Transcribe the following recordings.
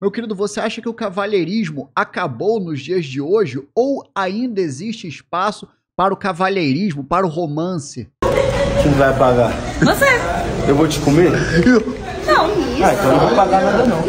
Meu querido, você acha que o cavalheirismo acabou nos dias de hoje ou ainda existe espaço para o cavalheirismo, para o romance? Quem vai pagar? Você. Eu vou te comer? Não, isso. Ah, então eu não vou pagar nada não.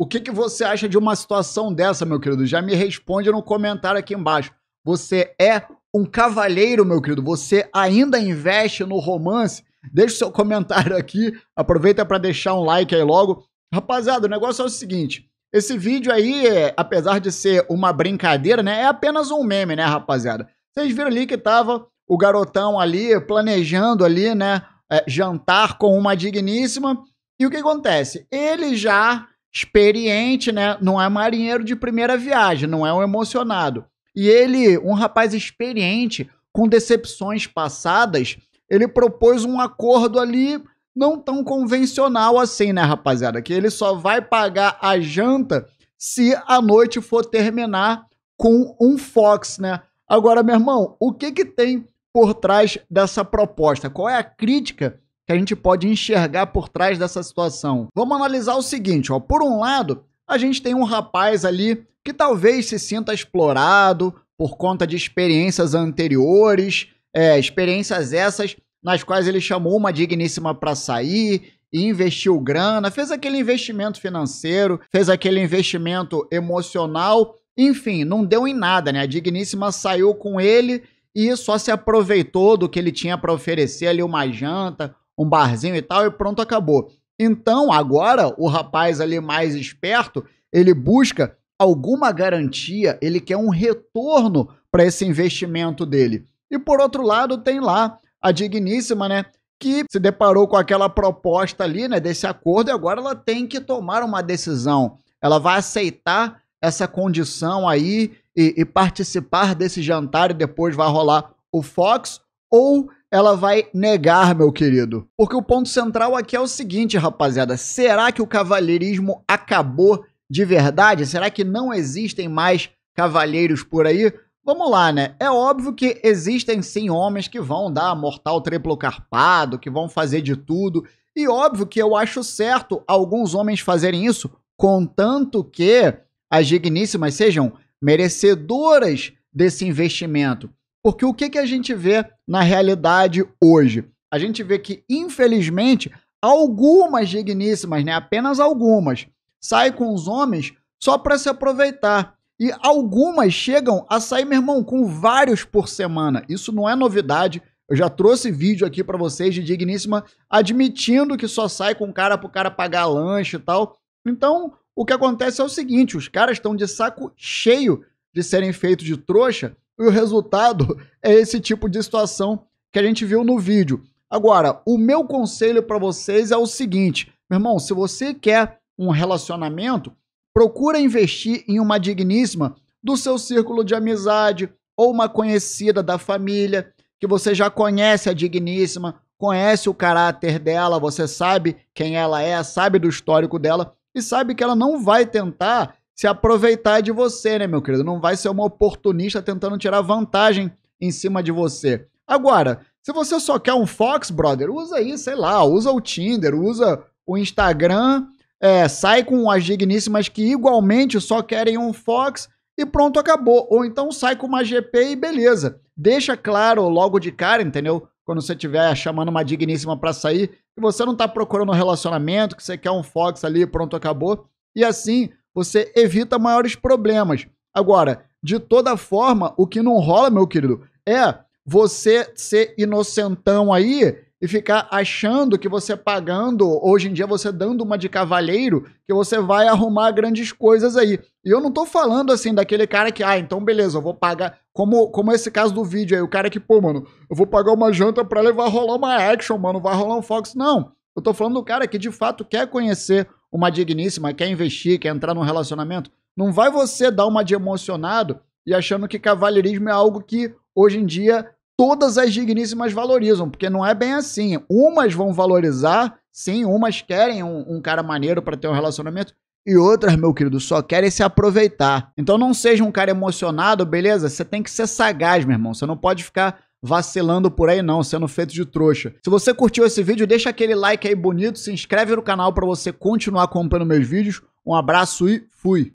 O que, que você acha de uma situação dessa, meu querido? Já me responde no comentário aqui embaixo. Você é um cavalheiro, meu querido. Você ainda investe no romance? deixe seu comentário aqui, aproveita para deixar um like aí logo. Rapaziada, o negócio é o seguinte, esse vídeo aí, apesar de ser uma brincadeira, né, é apenas um meme, né, rapaziada? Vocês viram ali que tava o garotão ali planejando ali, né, é, jantar com uma digníssima. E o que acontece? Ele já experiente, né, não é marinheiro de primeira viagem, não é um emocionado. E ele, um rapaz experiente, com decepções passadas, ele propôs um acordo ali não tão convencional assim, né, rapaziada? Que ele só vai pagar a janta se a noite for terminar com um Fox, né? Agora, meu irmão, o que que tem por trás dessa proposta? Qual é a crítica que a gente pode enxergar por trás dessa situação? Vamos analisar o seguinte, ó. Por um lado, a gente tem um rapaz ali que talvez se sinta explorado por conta de experiências anteriores, é, experiências essas nas quais ele chamou uma digníssima para sair e investiu grana, fez aquele investimento financeiro, fez aquele investimento emocional, enfim, não deu em nada, né? A digníssima saiu com ele e só se aproveitou do que ele tinha para oferecer ali uma janta, um barzinho e tal e pronto acabou. Então, agora o rapaz ali mais esperto, ele busca alguma garantia, ele quer um retorno para esse investimento dele. E por outro lado, tem lá a digníssima, né? Que se deparou com aquela proposta ali, né? Desse acordo, e agora ela tem que tomar uma decisão. Ela vai aceitar essa condição aí e, e participar desse jantar e depois vai rolar o Fox, ou ela vai negar, meu querido. Porque o ponto central aqui é o seguinte, rapaziada: será que o cavalheirismo acabou de verdade? Será que não existem mais cavalheiros por aí? Vamos lá, né? É óbvio que existem sim homens que vão dar mortal triplo carpado, que vão fazer de tudo. E óbvio que eu acho certo alguns homens fazerem isso, contanto que as digníssimas sejam merecedoras desse investimento. Porque o que, que a gente vê na realidade hoje? A gente vê que, infelizmente, algumas digníssimas, né? Apenas algumas, saem com os homens só para se aproveitar e algumas chegam a sair, meu irmão, com vários por semana. Isso não é novidade. Eu já trouxe vídeo aqui para vocês de Digníssima admitindo que só sai com o cara o cara pagar lanche e tal. Então, o que acontece é o seguinte: os caras estão de saco cheio de serem feitos de trouxa, e o resultado é esse tipo de situação que a gente viu no vídeo. Agora, o meu conselho para vocês é o seguinte: meu irmão, se você quer um relacionamento, procura investir em uma digníssima do seu círculo de amizade ou uma conhecida da família, que você já conhece a digníssima, conhece o caráter dela, você sabe quem ela é, sabe do histórico dela e sabe que ela não vai tentar se aproveitar de você, né, meu querido? Não vai ser uma oportunista tentando tirar vantagem em cima de você. Agora, se você só quer um Fox, brother, usa aí, sei lá, usa o Tinder, usa o Instagram é, sai com as digníssimas que igualmente só querem um Fox e pronto, acabou. Ou então sai com uma GP e beleza. Deixa claro logo de cara, entendeu? Quando você estiver chamando uma digníssima para sair, que você não está procurando um relacionamento, que você quer um Fox ali, pronto, acabou. E assim você evita maiores problemas. Agora, de toda forma, o que não rola, meu querido, é você ser inocentão aí e ficar achando que você pagando, hoje em dia você dando uma de cavalheiro, que você vai arrumar grandes coisas aí. E eu não tô falando assim daquele cara que, ah, então beleza, eu vou pagar. Como, como esse caso do vídeo aí, o cara que, pô, mano, eu vou pagar uma janta pra levar rolar uma action, mano, vai rolar um Fox. Não. Eu tô falando do cara que de fato quer conhecer uma digníssima, quer investir, quer entrar num relacionamento. Não vai você dar uma de emocionado e achando que cavalheirismo é algo que hoje em dia todas as digníssimas valorizam, porque não é bem assim. Umas vão valorizar, sim, umas querem um, um cara maneiro para ter um relacionamento, e outras, meu querido, só querem se aproveitar. Então não seja um cara emocionado, beleza? Você tem que ser sagaz, meu irmão. Você não pode ficar vacilando por aí não, sendo feito de trouxa. Se você curtiu esse vídeo, deixa aquele like aí bonito, se inscreve no canal para você continuar acompanhando meus vídeos. Um abraço e fui.